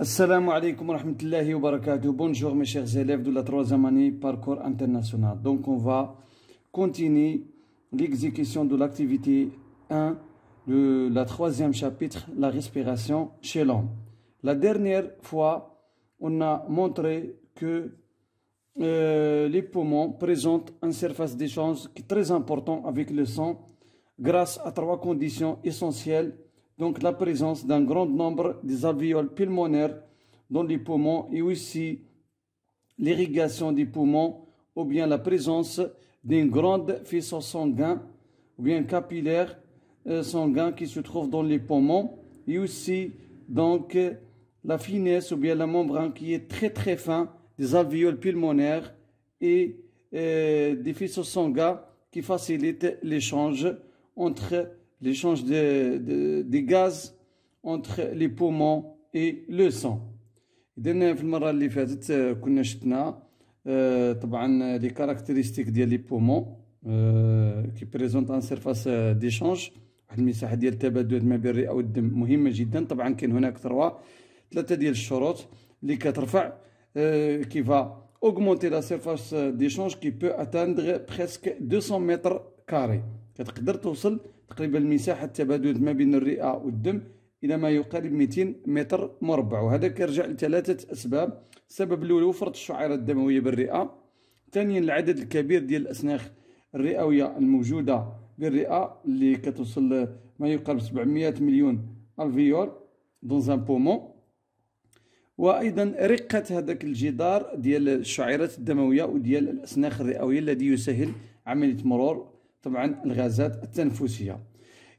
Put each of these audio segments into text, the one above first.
Assalamu alaikum wa rahmatullahi wa barakatuh. Bonjour mes chers élèves de la troisième année parcours international. Donc on va continuer l'exécution de l'activité 1 de la troisième chapitre, la respiration chez l'homme. La dernière fois, on a montré que euh, les poumons présentent une surface d'échange très important avec le sang grâce à trois conditions essentielles donc la présence d'un grand nombre des alvéoles pulmonaires dans les poumons et aussi l'irrigation des poumons ou bien la présence d'un grand faisceau sanguin ou bien capillaire euh, sanguin qui se trouve dans les poumons et aussi donc la finesse ou bien la membrane qui est très très fin des alvéoles pulmonaires et euh, des faisceaux sanguins qui facilitent l'échange entre l'échange des de, de gaz entre les poumons et le sang درنا في المره اللي فاتت آه، كنا شفنا آه، طبعا لي كاركتيريستيك ديال لي بومون كي بريزونت ان سيرفاس ديشانج واحد المساحه ديال التبادل ما بين الرئه والدم مهمه جدا طبعا كاين هناك ثروه ثلاثه ديال الشروط اللي كترفع كي فا اوغمونتي لا سيرفاس ديشانج كي بو اتاندغ بريسك 200 متر كاري كتقدر توصل تقريبا المساحه التبادلت ما بين الرئه والدم الى ما يقارب 200 متر مربع وهذا كيرجع لثلاثه اسباب السبب الاول وفرة الشعيره الدمويه بالرئه ثانيا العدد الكبير ديال الاسناخ الرئويه الموجوده بالرئه اللي كتوصل ما يقارب 700 مليون الفيول دون زان بومون وايضا رقه هذاك الجدار ديال الشعيرات الدمويه وديال الاسناخ الرئويه الذي يسهل عمليه مرور طبعا الغازات التنفسيه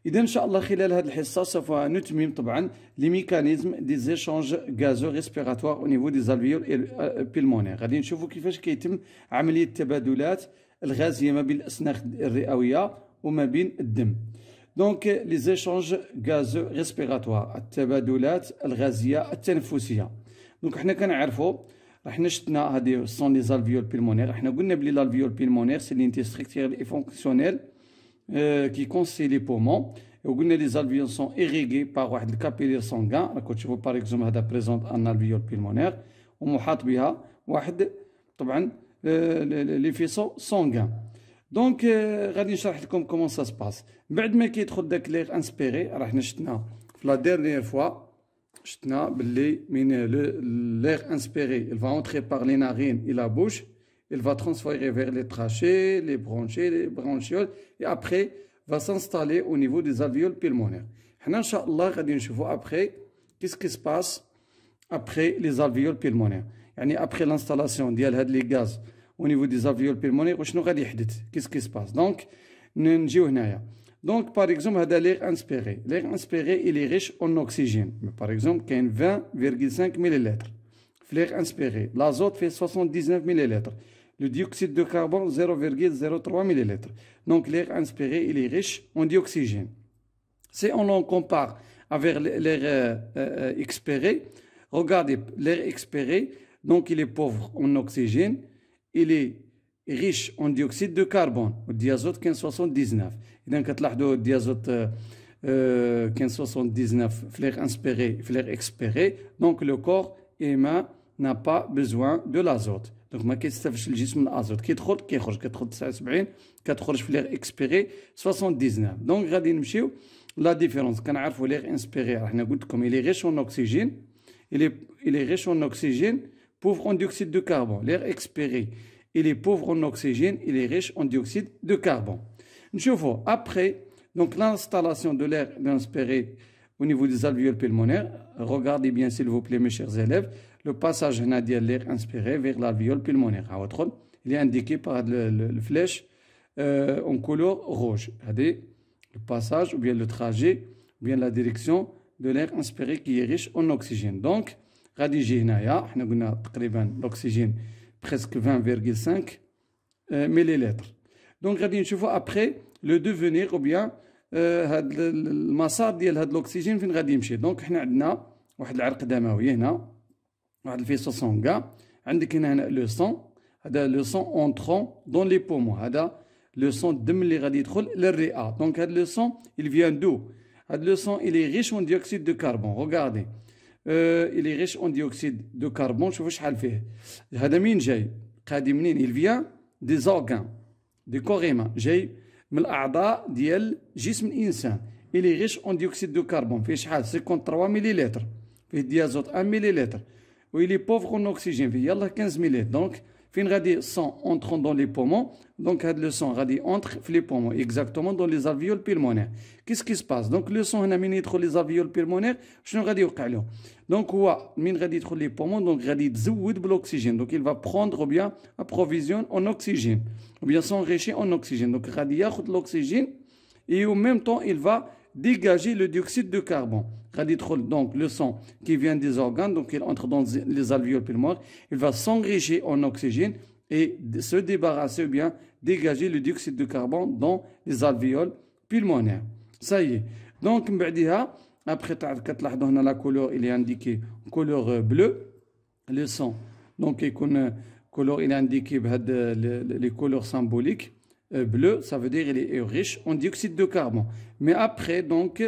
اذا ان شاء الله خلال هذه الحصه سوف نتمم طبعا لي ميكانيزم دي زيشونج غازو ريسبيراتوار او نيفو دي زالفيول بيلمونير غادي نشوفوا كيفاش كيتم عمليه التبادلات الغازيه ما بين الاسناخ الرئويه وما بين الدم دونك لي زيشونج غازو ريسبيراتوار التبادلات الغازيه التنفسيه دونك حنا كنعرفوا رح شتنا هادي سون لي زالفيول بيلمونير احنا قلنا بلي لالفيول بيلمونير سي لينتي ستركتيرال اي فونكسيونيل كي كونسي لي بومون وقلنا لي زالفيول سون ايريغي باغ واحد الكابيلير سونغان راكم تشوفوا باغ اكزومبل هذا بريزونت ان الفيول بيلمونير ومحاط بها واحد طبعا لي فيسو سونغان دونك غادي نشرح لكم كومون سا سباس بعد ما كيدخل داك لير انسبيري راه شتنا في لا ديرنيير فوا l'air inspiré, il va entrer par les narines et la bouche, il va transférer vers les trachées, les bronchées, les bronchioles, et après va s'installer au niveau des alvéoles pulmonaires. Inch'Allah, après, qu'est-ce qui se passe après les alvéoles pulmonaires Après l'installation les gaz au niveau des alvéoles pulmonaires, qu'est-ce qui se passe Donc, nous donc, par exemple, l'air inspiré. L'air inspiré, il est riche en oxygène. Mais par exemple, il y a 20,5 ml. L'air inspiré, l'azote fait 79 millilitres. Le dioxyde de carbone, 0,03 ml. Donc, l'air inspiré, il est riche en dioxygène. Si on en compare avec l'air euh, euh, expiré, regardez, l'air expiré, donc il est pauvre en oxygène, il est riche en dioxyde de carbone 1579. كان donc, اذا كتلاحظوا le diazote euh, 1579, euh, l'air inspiré في l'air expiré donc le corps humain n'a pas besoin de l'azote Donc, le ما كيستافش الجسم الاzote كيدخل كيخرج كتدخل 79 كتخرج في l'air expiré 79 دونك غادي différence. لا ديفيرونس كنعرفوا l'air inspiré on حنا قلت il est riche en oxygène il est il est riche en oxygène pauvre en dioxyde de carbone l'air expiré il est pauvre en oxygène il est riche en dioxyde de carbone. Je vois après donc l'installation de l'air inspiré au niveau des alvéoles pulmonaires. Regardez bien s'il vous plaît mes chers élèves le passage de l'air inspiré vers l'alvéole pulmonaire. Il est indiqué par la flèche euh, en couleur rouge. Regardez le passage ou bien le trajet ou bien la direction de l'air inspiré qui est riche en oxygène. Donc, l'oxygène presque 20,5 euh, lettres. Donc, je chose après le devenir ou bien euh, le massage de l'oxygène. Donc, on a un arc d'amour ici, on fait 60 gars. Nous avons لو هذا le sang, اونترون le هذا le sang Donc il vient d'où Le sang il est riche en dioxyde de carbone regardez اللي غيش اون ديوكسيد دو كربون شوفوا شحال فيه هذا مين جاي قادم منين الفيا دي زورغان دي كوغيما جاي من الاعضاء ديال جسم الانسان اللي غيش اون ديوكسيد دو كربون فيه شحال 53 مليلتر فيه ديازوت 1 مليلتر ويلي بوفغ اون اوكسجين فيه يلاه 15 مليلتر دونك fin غادي sang entre dans les poumons donc le sang entre les poumons exactement dans les alvéoles pulmonaires qu'est-ce qui se passe donc le sang a mis entre les alvéoles pulmonaires je donc les poumons donc غادي donc il va prendre ou bien approvision en oxygène ou bien s'enrichir en oxygène donc va ياخذ l'oxygène et au même temps il va dégager le dioxyde de carbone. Donc, le sang qui vient des organes, donc il entre dans les alvéoles pulmonaires, il va s'enrichir en oxygène et se débarrasser bien dégager le dioxyde de carbone dans les alvéoles pulmonaires. Ça y est. Donc, après, la couleur il est indiqué couleur euh, bleue. Le sang, donc, il couleur il est indiqué bah, les couleurs symboliques. Euh, bleu, ça veut dire il est euh, riche en dioxyde de carbone. Mais après, donc,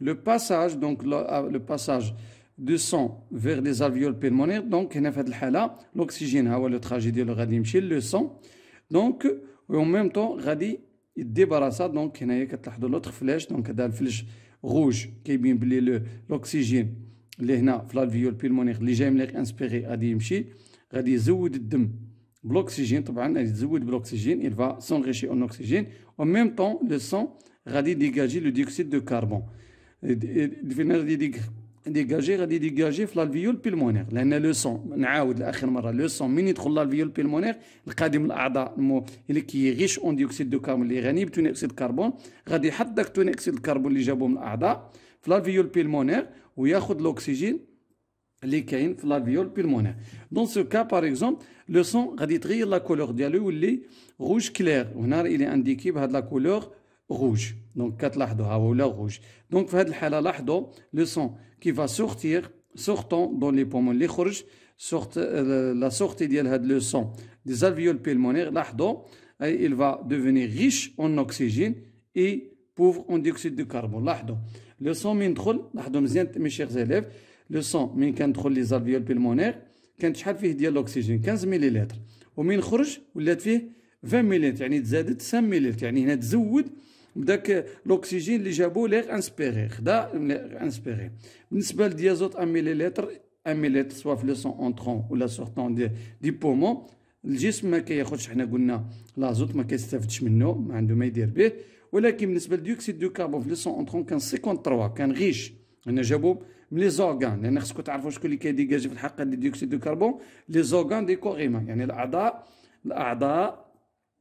le passage, donc, ah, le, passage du sang vers les alvéoles pulmonaires, donc, l'oxygène, ah, le trajet de radim le sang, donc, en même temps, radi il débarrasse, donc, il y a l'autre flèche, donc, la flèche rouge, qui est bien appelée l'oxygène, l'alvéole pulmonaire, l'hygiène inspiré, radim il radi zoud d'm. L'oxygène, de l'oxygène, il va s'enrichir en oxygène. En même temps, le sang va dégager le dioxyde de carbone. Il dégager dégager. l'alvéole pulmonaire لان لو سون نعاود لاخر le لو سون l'alvéole pulmonaire القادم الاعضاء اللي اون ديوكسيد دو كاربون اللي غني dioxyde de الكربون غادي يحط داك الكربون اللي جابوه من l'alvéole pulmonaire l'oxygène les l'alvéole pulmonaire. Dans ce cas, par exemple, le sang va la couleur de ou les rouge clair. il est indiqué par bah, la couleur rouge. Donc, ah, rouge. Donc, bah, le sang qui va sortir, sortant dans les poumons, les rouges, euh, la sortie de le sang des alvéoles pulmonaires, il va devenir riche en oxygène et pauvre en dioxyde de carbone. Le sang mintrol, mes chers élèves, لو سون مين كندخل لي زالفيول بيلمونير كانت شحال فيه ديال الاكسجين 15 مليلتر ومن خرج ولات فيه 20 مليلتر يعني تزادت 5 مليلتر يعني هنا تزود بداك الاكسجين اللي جابو ليغ انسبيري خدا انسبيري بالنسبه للديازوت 1 مليلتر 1 مليلتر سوا في لو سون اونترون ولا سورتون دي, دي بومون الجسم ما كياخذش حنا قلنا لازوت ما كيستافدش منه ما عنده ما يدير به ولكن بالنسبه لديوكسيد دو كاربون في لو سون اونترون كان 53 كان غيش هنا جابو Les organes, les لان خصكم تعرفوا شكون اللي كيديجاجي في الحق هذا ديوكسيد دو كربون لي زورغان دي يعني الاعضاء الاعضاء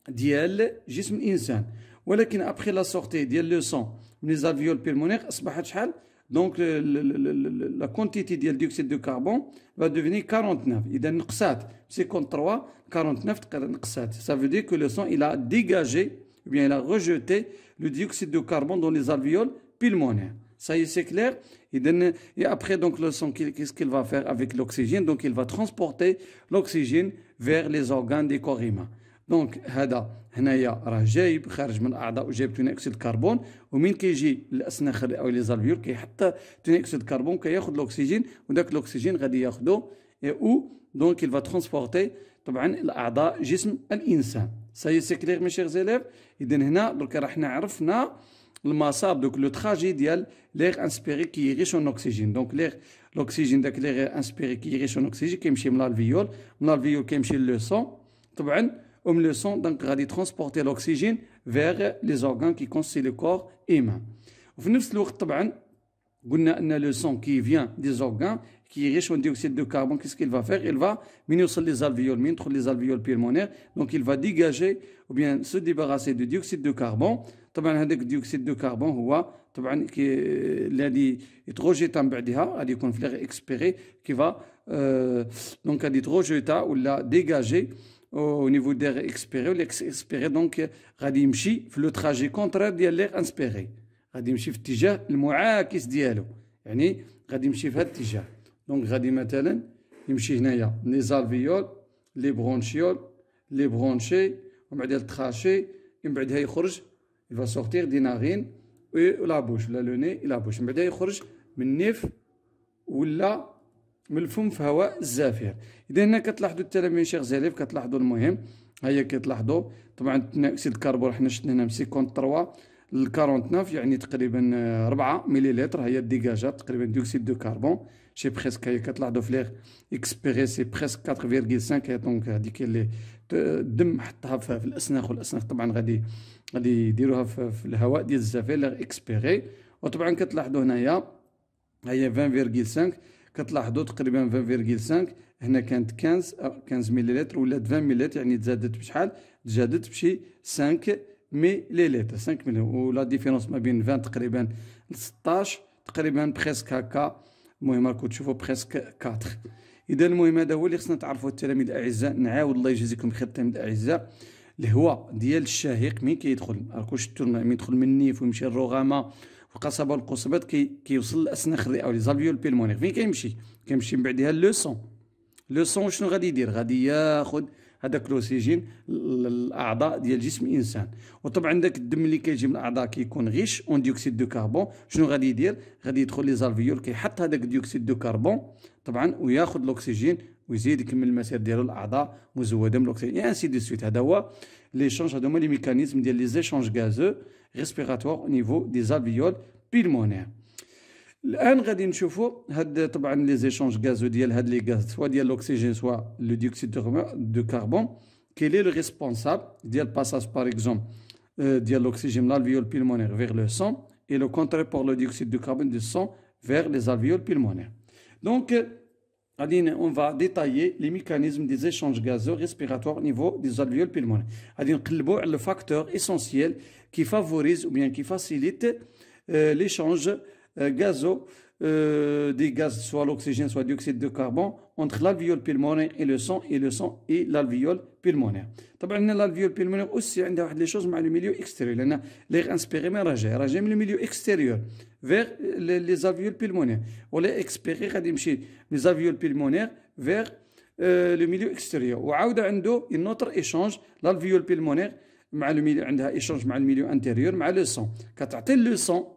ديال جسم الانسان ولكن ابخي لا سورتي ديال لو سون من les شحال دونك لا ديال ديوكسيد va devenir 49 اذا نقصات 53 49 نقصات ça veut dire que le sang il a dégagé il a rejeté le dioxyde de carbone dans les alvéoles pulmonaires ça y est c'est clair Et après, donc, le sang, qu'est-ce qu'il va faire avec l'oxygène Donc, il va transporter l'oxygène vers les organes des corps humains. دونك هذا هنايا راه جايب خارج من الاعضاء وجايب ثاني اكسيد الكربون ومن كيجي الاسنخ او لي زالفيول كيحط ثاني اكسيد الكربون كياخذ الاكسجين وداك الاكسجين غادي ياخذو او دونك يل فاترونسبورتي طبعا الاعضاء جسم الانسان سي سي كليغ مي شيغ زيليف اذا هنا درك راه حنا عرفنا le massage, donc le trajet l'air inspiré qui est riche en oxygène. Donc l'air, l'oxygène, donc l'air inspiré qui est riche en oxygène, qui est chez l'alvéole, l'alvéole qui est le sang, tout bien, le sang, donc, va transporter l'oxygène vers les organes qui constituent le corps humain. Au final, a le sang qui vient des organes, qui est riche en dioxyde de carbone, qu'est-ce qu'il va faire Il va sur les alvéoles, les alvéoles pulmonaires, donc il va dégager ou bien se débarrasser du dioxyde de carbone, طبعا هذاك ديوكسيد دو كربون هو طبعا كي الذي يتروجيتا من بعدها غادي يكون في ليغ اكسبيري كيفا فا آه، دونك غادي يتروجيتا ولا ديجاجي او نيفو دير اكسبيري ولا اكسبيري دونك غادي يمشي في لو تراجي كونترير ديال ليغ انسبيري غادي يمشي في الاتجاه المعاكس ديالو يعني غادي يمشي في هذا الاتجاه دونك غادي مثلا يمشي هنايا لي زالفيول لي برونشيول لي برونشي ومن بعد التراشي من بعدها يخرج il va sortir des narines et la bouche là le nez et la bouche بعدها يخرج من النيف ولا من الفم في هواء الزافير اذا هنا كتلاحظوا التلاميذ شيخ زليف كتلاحظوا المهم هيا كتلاحظوا طبعا اكسيد الكربون حنا شفنا هنا من 53 ل 49 يعني تقريبا 4 مليلتر هي الديجاجات تقريبا ديوكسيد دو كربون شي بريسك هي كطلع دوفلير اكسبيري سي بريسك 4.5 دونك هذيك اللي الدم حطها في الاسناخ والاسناخ طبعا غادي غادي يديروها في الهواء ديال الزفير اكسبيري وطبعا كتلاحظوا هنايا هي 20.5 كتلاحظوا تقريبا 20.5 هنا كانت 15 15 مليلتر ولات 20 مليلتر يعني تزادت بشحال تزادت بشي 5 مليلتر 5 مليلتر ولا ديفيرونس ما بين 20 تقريبا ل 16 تقريبا بريسك هكا المهم راكم تشوفوا بريسك 4 اذا المهم هذا هو اللي خصنا تعرفوه التلاميذ الاعزاء نعاود الله يجازيكم خير التلاميذ الاعزاء الهواء ديال الشاهق مين كيدخل راكم شفتوا مين يدخل من النيف ويمشي الرغامه والقصبه والقصبات كي كيوصل للاسنخ او لي زالفيول بيلمونير فين كيمشي كيمشي من بعدها لو سون لو سون شنو غادي يدير غادي ياخذ هذاك الاوكسجين الاعضاء ديال جسم الانسان وطبعا داك الدم اللي كيجي من الاعضاء كيكون غيش اون ديوكسيد دو كربون شنو غادي يدير غادي يدخل لي زالفيول كيحط هذاك ديوكسيد دو كربون طبعا وياخذ الاكسجين ويزيد يكمل المسير ديالو الاعضاء مزوده من الاكسجين يعني سي دي سويت هذا هو لي شونج هادو هما لي ميكانيزم ديال لي زيشونج غازو ريسبيراتوار او نيفو دي زالفيول بيلمونير الان غادي que vous طبعا les échanges gazeux. ديال هاد est le responsable ديال euh، l'oxygène, soit le dioxyde de par Quel est l'oxygène responsable ديال pulmonaire vers le ديال et le contraire pour le dioxyde de carbone du sang vers les alvéoles pulmonaires. Donc, euh, on va détailler les mécanismes des échanges gazeux respiratoires au niveau des alvéoles pulmonaires. Le facteur essentiel qui favorise ou bien qui facilite euh, l'échange euh, gazaux, euh, des gaz, soit l'oxygène, soit le dioxyde de carbone, entre l'alvéole pulmonaire et le sang, et le sang et l'alvéole pulmonaire. L'alvéole pulmonaire aussi, il y a des choses avec le milieu extérieur. On a l'air inspiré, mais راجع, راجع le milieu extérieur vers euh, les, les alvéoles pulmonaires. On l'a expiré, غادي les alvéoles pulmonaires vers le milieu extérieur. Ou d'un dos un autre échange, l'alvéole pulmonaire mal le milieu un échange مع le milieu intérieur mal le sang. كتعطي le sang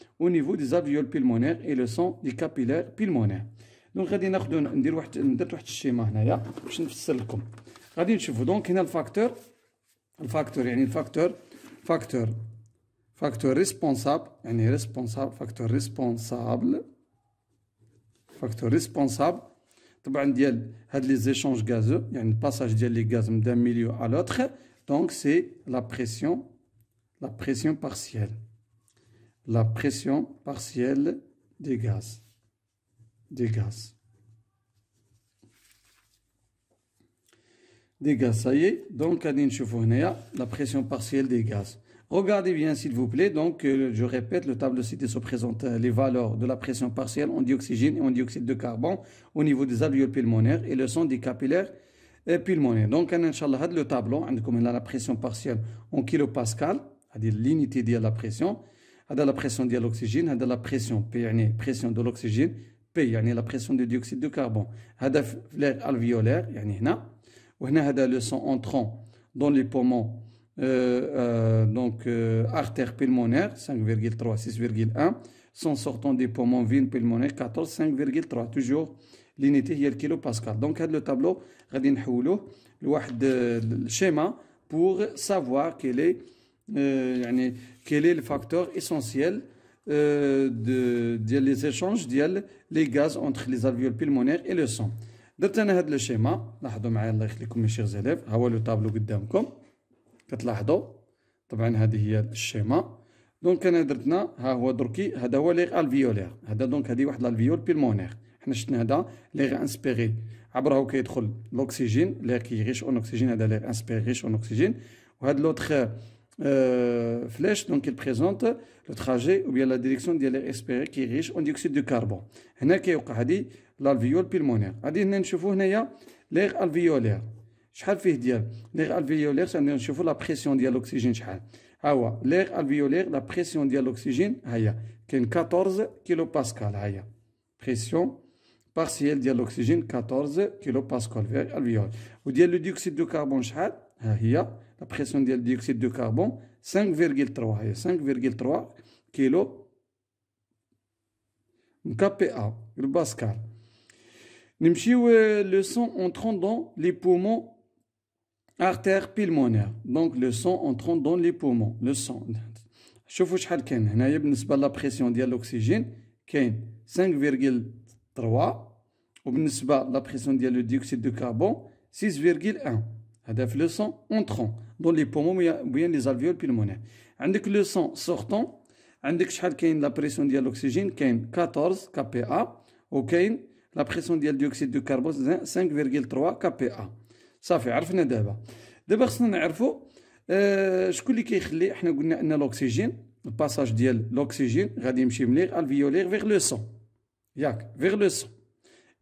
au niveau des alvéoles pulmonaires et le sang des capillaires pulmonaires. Donc, on va vous donner un schéma ici, pour vous expliquer. on va vous donner un facteur, facteur, facteur, facteur, facteur responsable, responsable, facteur responsable, facteur responsable, طبعا ديال لي غازو يعني ديال la pression partielle des gaz. Des gaz. Des gaz, ça y est. Donc, la pression partielle des gaz. Regardez bien, s'il vous plaît. Donc, euh, je répète, le tableau cité se présente euh, les valeurs de la pression partielle en dioxygène et en dioxyde de carbone au niveau des alvéoles pulmonaires et le sang des capillaires euh, pulmonaires. Donc, le tableau, hein, la pression partielle en kilopascal, c'est-à-dire l'unité de la pression la pression de l'oxygène, de la pression p pression de l'oxygène la pression de dioxyde de carbone hada f le sang entrant dans les poumons euh, euh, donc euh, artère pulmonaire 5,3 6,1 sang sortant des poumons veine pulmonaire 14 5,3 toujours l'unité est le kilopascal donc had le tableau غادي نحولوه le schéma pour savoir quel est يعني كيلي لي le facteur ديال لي euh, de ديال لي غاز اونتخ لي alvéoles بيلمونير اي لو سون درت انا هذا شيما لاحظوا معايا الله يخليكم يا شيخ زلاف ها هو لو طابلو قدامكم كتلاحظوا طبعا هذه هي الشيما دونك انا درتنا ها هو دركي هذا هو لي الفيولير هذا دونك هذه واحد الفيول بيلمونير حنا شفنا هذا لي انسبيري عبره كيدخل الاكسجين لي كيغيش اون اكسجين هذا لي انسبيري غيش اون اكسجين وهاد لوتر Euh, flèche donc il présente le trajet ou bien la direction de l'air espéré qui est riche en dioxyde de carbone. هنا كيوقع هذه l'alvéole pulmonaire. غادي هنا نشوفوا l'air alvéolaire. l'air alvéolaire c'est la pression de l'oxygène l'air alvéolaire la pression de l'oxygène ها 14 kPa pression partielle de l'oxygène 14 kPa في le dioxyde de carbone شحال la pression du dioxyde de carbone, 5,3. 5,3 kg KPA, le Pascal. le sang entrant dans les poumons artères pulmonaires. Donc le sang entrant dans les poumons, le sang. شوفوا شحال كاين هنايا بالنسبه لا بريسيون ديال الاكسجين كاين 5,3 وبالنسبه لا بريسيون ديال dioxyde de carbone 6,1 هذا في لو سون اونترون دون لي بومون بيان لي زالفيول بيلمونير عندك لو سون سورتون عندك شحال كاين لا بريسيون ديال الاكسجين كاين 14 بي ا وكاين لا بريسيون ديال ديوكسيد دو كربون 5.3 بي ا صافي عرفنا دابا دابا خصنا نعرفوا آه شكون اللي كيخلي حنا قلنا ان الاكسجين الباساج ديال الاكسجين غادي يمشي مليغ الفيولير فيغ لو سون ياك فيغ لو سون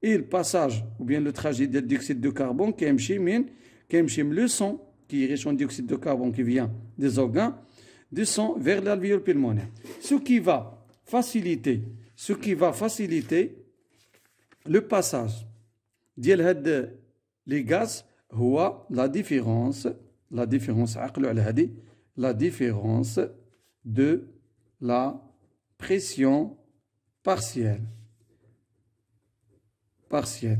اي الباساج وبيان لو تراجي ديال ديوكسيد دو كربون كيمشي من le sang, qui est riche en dioxyde de carbone qui vient des organes, du sang vers l'alvéole pulmonaire. Ce qui va faciliter, ce qui va faciliter le passage les gaz, la différence, la différence, la différence de la pression partielle. Partielle.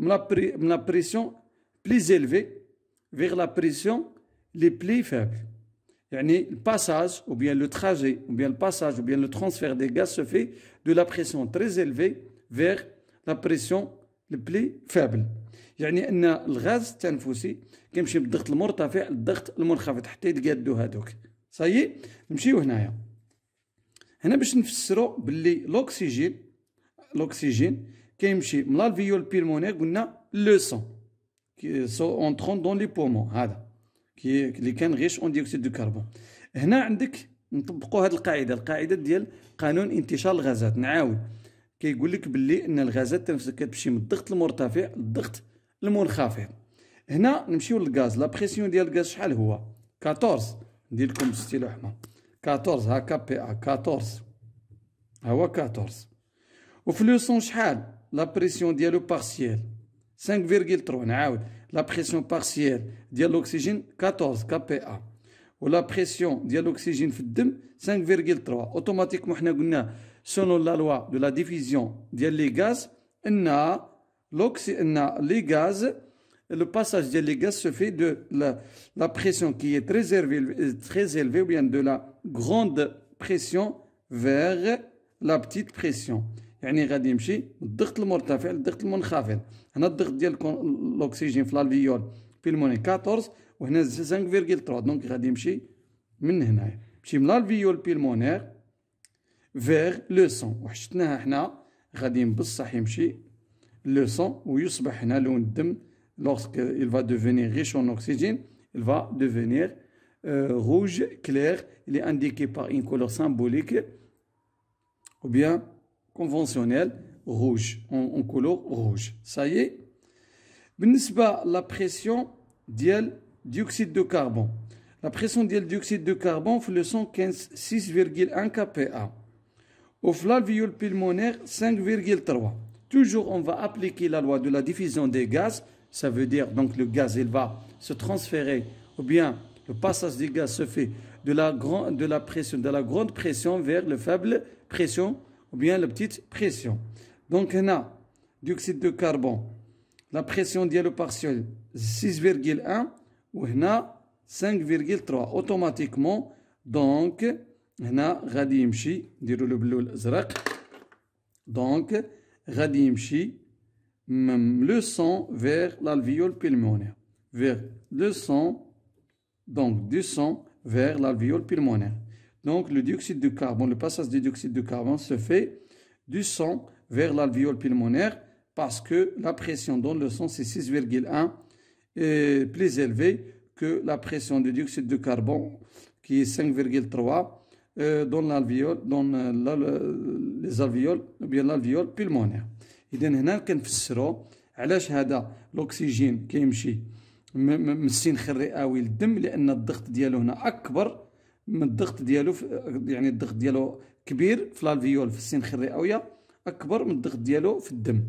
la pression plus élevée vers la pression les plus faibles. Yani, le passage, ou bien le trajet, ou bien le passage, ou bien le transfert des gaz se fait de la pression très élevée vers la pression les plus faible. يعني ان الغاز التنفسي كيمشي بالضغط المرتفع للضغط المنخفض حتى يتقادو هادوك صايي نمشيو هنايا هنا باش نفسرو باللي لوكسيجين لوكسيجين كيمشي من الفيول بيرمونير قلنا لو سون سو اونترون دون لي بومون هذا كي اللي كان غيش اون ديوكسيد دو كربون هنا عندك نطبقوا هذه القاعده القاعده ديال قانون انتشار الغازات نعاود كيقول لك باللي ان الغازات تنفسك كتمشي من الضغط المرتفع للضغط المنخفض هنا نمشيو للغاز لا بريسيون ديال الغاز شحال هو 14 ندير لكم ستيلو احمر 14 هاكا بي ا 14 ها هو 14 وفي لو سون شحال La pression dialect partielle, 5,3. La pression partielle partielle, 14 kPa. La pression dialect 5,3. Automatiquement, selon la loi de la division, il l'oxy les gaz. Le passage des gaz se fait de la pression qui est très élevée, ou bien de la grande pression vers la petite pression. يعني غادي يمشي الضغط المرتفع للضغط المنخفض هنا الضغط ديال الاكسجين في في بيلموني 14 وهنا 5.3 دونك غادي يمشي من هنايا يمشي من الالفيول بيلمونير فيغ لو سون وحشتناها حنا غادي بصح يمشي لو سون ويصبح هنا لون الدم لوغسك يل فا devenir riche اون اوكسيجين يل فا devenir روج كلير لي انديكي باغ ان كولور سامبوليك couleur بيان ou bien conventionnel rouge, en, couleur rouge. Ça y est. pas la pression diel dioxyde de carbone. La pression d'IL dioxyde de carbone fait le 6,1 kPa. Au l'alvéole pulmonaire, 5,3. Toujours, on va appliquer la loi de la diffusion des gaz. Ça veut dire, donc, le gaz, il va se transférer, ou bien le passage du gaz se fait de la, de la pression, de la grande pression vers la faible pression ou bien la petite pression. Donc, on a dioxyde de carbone, la pression dielle partielle 6,1 ou on a 5,3. Automatiquement, donc, on a radimchi, dire le bleu Donc, le sang vers l'alvéole pulmonaire. Vers le sang, donc du sang vers l'alvéole pulmonaire. Donc, le dioxyde de carbone, le passage du dioxyde de carbone se fait du sang vers l'alvéole pulmonaire parce que la pression dans le sang, c'est 6,1 euh, plus élevée que la pression du dioxyde de carbone qui est 5,3 euh, dans l'alvéole, dans euh, la, les alvéoles, ou bien l'alvéole pulmonaire. إذا هنا كنفسروا علاش هذا الأكسجين كيمشي مسين الرئوي للدم لأن الضغط ديالو هنا أكبر من الضغط ديالو يعني الضغط ديالو كبير في الالفيول في السنخ الرئويه اكبر من الضغط ديالو في الدم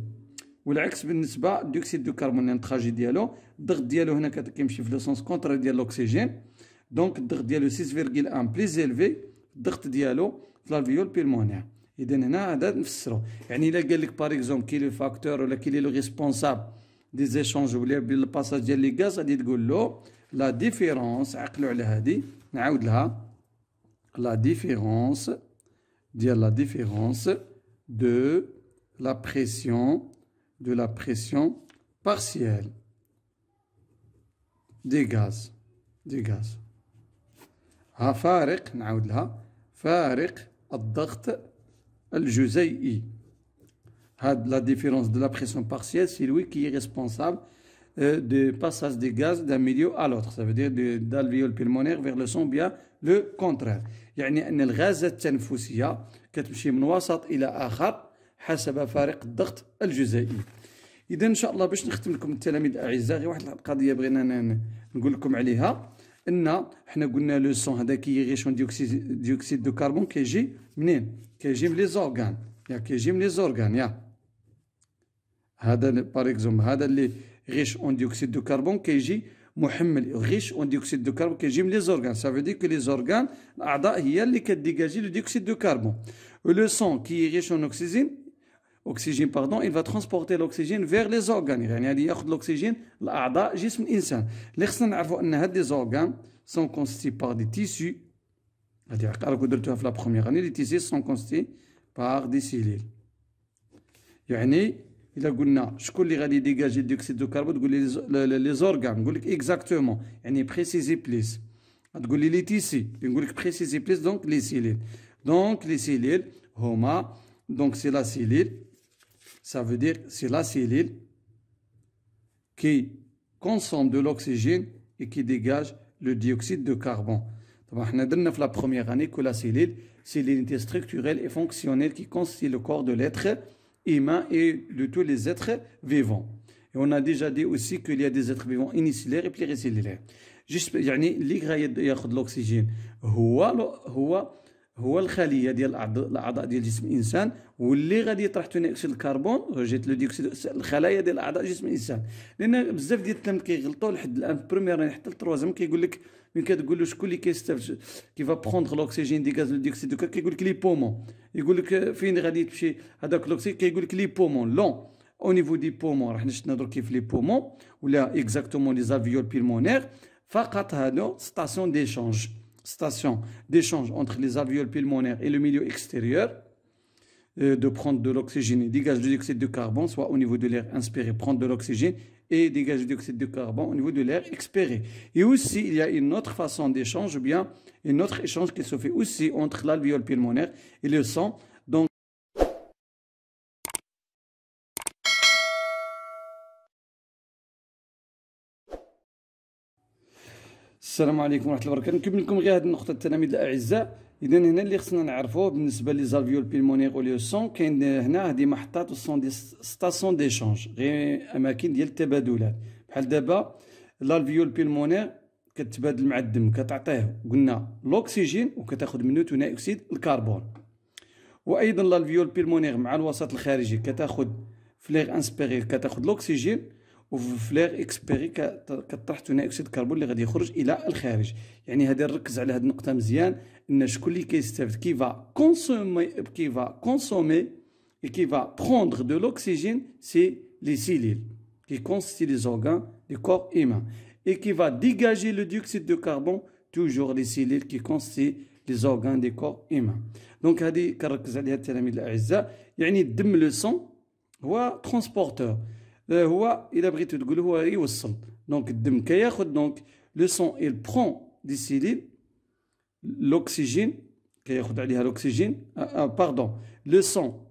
والعكس بالنسبه لديوكسيد دو كربون يعني الانتخاجي ديالو الضغط ديالو هنا كيمشي في لو سونس كونتر ديال الاكسجين دونك الضغط ديالو 6.1 بليز الفي الضغط ديالو في الالفيول بيلمونير اذا هنا هذا نفسرو يعني الا قال لك باغ اكزومبل كي لو فاكتور ولا كي لو ريسبونسابل دي زيشونج ولا بالباساج ديال لي غاز غادي تقول له لا ديفيرونس عقلوا على هذه نعاود لها la différence, dire la différence de la pression, de la pression partielle des gaz, des gaz. Ah, ah, de la pression لها c'est lui qui est responsable du euh, de passage des gaz d'un milieu à l'autre, ça veut dire de d'alvéole pulmonaire vers le sang bien لو كونترير يعني أن الغازة التنفسية كتمشي من وسط إلى آخر حسب فارق الضغط الجزيئي إذا إن شاء الله باش نختم لكم التلاميذ الأعزاء غير واحد القضية بغينا نقول لكم عليها ان حنا قلنا لو سون هذا كيغيشون ديوكسيد ديوكسيد دو كربون كيجي منين كيجي من لي زورغان يا كيجي من لي زورغان يا هذا باريكزوم هذا اللي غيش اون ديوكسيد دو كربون كيجي riche en dioxyde de carbone que j'aime les organes. Ça veut dire que les organes, les qui dégagent le dioxyde de carbone. Le sang qui est riche en oxygène, oxygène pardon, il va transporter l'oxygène vers les organes. Il y a l'oxygène, l'a'da, Les organes sont constitués par des tissus. à que La première année, les tissus sont constitués par des cellules. Il a dit que ce qui dégage le dioxyde de carbone, les organes. exactement, il a précisé plus. Il est qu'il ici. Il a précisé plus, donc les cellules. Donc, les cellules, Homa, c'est la cellule. Ça veut dire que c'est la cellule qui consomme de l'oxygène et qui dégage le dioxyde de carbone. On a dit dans la première année que la cellule, c'est l'unité structurelle et fonctionnelle qui constitue le corps de l'être humains et de tous les êtres vivants. Et on a déjà dit aussi qu'il y a des êtres vivants unicellulaires et pluricellulaires. جسم يعني اللي ياخذ الاكسجين هو هو هو الخليه ديال الاعضاء ديال جسم الانسان واللي غادي يطرح ثاني اكسيد الكربون جيت لو ديكسيد الخلايا ديال اعضاء جسم الانسان لان بزاف ديال التلاميذ كيغلطوا لحد الان في بروميير حتى لتروازيام كيقول لك Donc quand tu dis tout ce qui va prendre l'oxygène des gaz de dioxyde de carbone qui dit les poumons il dit que فين غادي تمشي هذاك لوكسي كيقول لك les poumons non au niveau des poumons on va na dire كيف poumons ou exactement les alvéoles pulmonaires C'est une station d'échange station d'échange entre les alvéoles pulmonaires et le milieu extérieur euh, de prendre de l'oxygène des gaz de dioxyde de carbone soit au niveau de l'air inspiré prendre de l'oxygène et des gaz de dioxyde de carbone au niveau de l'air expiré. Et aussi, il y a une autre façon d'échange, ou bien une autre échange qui se fait aussi entre l'alvéole pulmonaire et le sang السلام عليكم ورحمه الله وبركاته نكمل لكم غير هذه النقطه التلاميذ الاعزاء اذا هنا اللي خصنا نعرفوه بالنسبه لي زالفيول بيلمونير سون كاين هنا هذه محطات دي ستاسيون ديشونج غير اماكن ديال التبادلات بحال دابا لالفيول بيلمونير كتبادل مع الدم كتعطيه قلنا الاكسجين وكتاخذ منه ثنائي اكسيد الكربون وايضا لالفيول بيلمونير مع الوسط الخارجي كتاخذ فليغ انسبيري كتاخذ الاكسجين Vous vous ferez expérimenter que le dioxyde de carbone est en train de se faire. Il y a un autre exemple qui va consommer et qui va prendre de l'oxygène c'est les cellules qui constituent les organes du corps humain et qui vont dégager le dioxyde de carbone, toujours les cellules qui constituent les organes du corps humain. Donc, ce qui est le cas de la terre, le sang transporteur. هو الا بغيتو تقول هو يوصل دونك الدم كياخذ دونك لو سون ايل برون دي سيلين لوكسجين كياخذ عليها لوكسجين باردون لو سون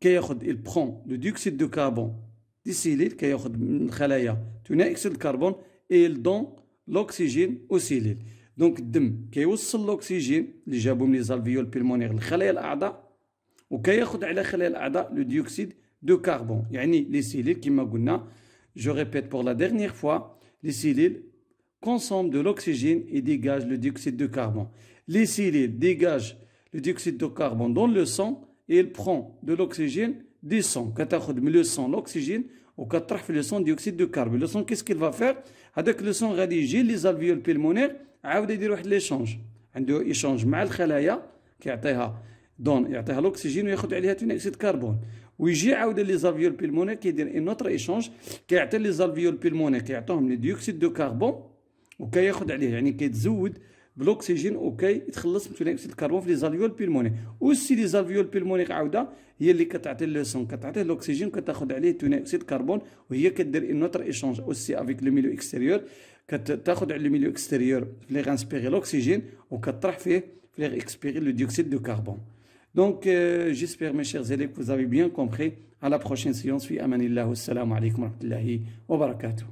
كياخذ ايل برون لو ديوكسيد دو كربون دي سيلين كياخذ من الخلايا ثنائي اكسيد الكربون ايل دون لوكسجين او سيلين دونك الدم كيوصل لوكسجين اللي جابو من لي زالفيول بيلمونيغ لخلايا الاعضاء وكياخذ على خلايا الاعضاء لو ديوكسيد de carbone. les cellules, qui je répète pour la dernière fois, les cellules consomment de l'oxygène et dégagent le dioxyde de carbone. Les cellules dégagent le dioxyde de carbone dans le sang et elles prennent de l'oxygène du sang. Quand le sang, l'oxygène, ou quand le sang, dioxyde de carbone. Le sang, qu'est-ce qu'il va faire Avec le sang rédigé, les alvéoles pulmonaires, il l'échange. Il échange avec les qui donne l'oxygène et il y a un de carbone. ويجي عاود لي زالفيول بيلمونير كيدير ان اوتر ايشونج كيعطي لي زالفيول بيلمونير كيعطيهم لي ديوكسيد دو كربون وكياخد عليه يعني كيتزود بالاكسجين وكيتخلص من ثاني اكسيد الكربون في لي زالفيول بيلمونير اوسي لي زالفيول بيلموني عاوده هي اللي كتعطي لو سون كتعطيه الاكسجين وكتاخذ عليه ثاني اكسيد الكربون وهي كدير ان اوتر ايشونج اوسي افيك لو ميليو اكستيريور كتاخذ على لو ميليو اكستيريور لي غانسبيري لوكسجين وكطرح فيه لي اكسبيري لو ديوكسيد دو كربون Donc, euh, j'espère, mes chers élèves, que vous avez bien compris. À la prochaine séance. Fi amanillah. Assalamu alaikum wa rahmatullahi wa barakatuh.